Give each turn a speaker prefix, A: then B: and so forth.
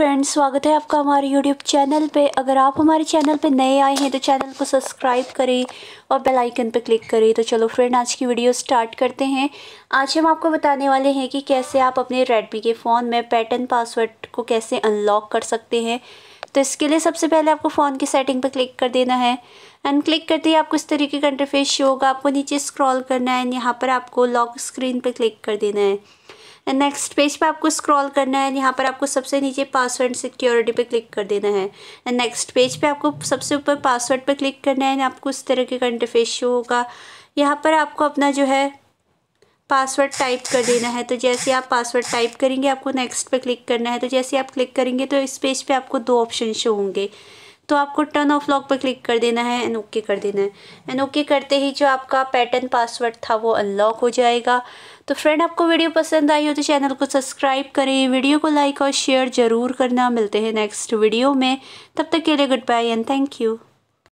A: friends स्वागत है आपका हमारे यूट्यूब चैनल पे अगर आप हमारे चैनल पे नए आए हैं तो चैनल को सब्सक्राइब करें और बेल आइकन पे क्लिक करें तो चलो फ्रेंड आज की वीडियो स्टार्ट करते हैं आज हम आपको बताने वाले हैं कि कैसे आप अपने रेडमी के फ़ोन में पैटर्न पासवर्ड को कैसे अनलॉक कर सकते हैं तो इसके लिए सबसे पहले आपको फ़ोन की सेटिंग पर क्लिक कर देना है एंड क्लिक करते ही आपको इस तरीके का इंटरफेस शो होगा आपको नीचे स्क्रॉल करना है एंड यहाँ पर आपको लॉक स्क्रीन पर क्लिक कर देना है नेक्स्ट पेज पे आपको स्क्रॉल करना है यहाँ पर आपको सबसे नीचे पासवर्ड सिक्योरिटी पे क्लिक कर देना है नेक्स्ट पेज पे आपको सबसे ऊपर पासवर्ड पे क्लिक करना है आपको इस तरह के कंटेफेस शो होगा यहाँ पर आपको अपना जो है पासवर्ड टाइप कर देना है तो जैसे आप पासवर्ड टाइप करेंगे आपको नेक्स्ट पे क्लिक करना है तो जैसे आप क्लिक करेंगे तो इस पेज पे आपको दो ऑप्शन शो होंगे तो आपको टर्न ऑफ लॉक पर क्लिक कर देना है एंड ओके कर देना है एंड ओके करते ही जो आपका पैटर्न पासवर्ड था वो अनलॉक हो जाएगा तो फ्रेंड आपको वीडियो पसंद आई हो तो चैनल को सब्सक्राइब करें वीडियो को लाइक और शेयर ज़रूर करना मिलते हैं नेक्स्ट वीडियो में तब तक के लिए goodbye and thank you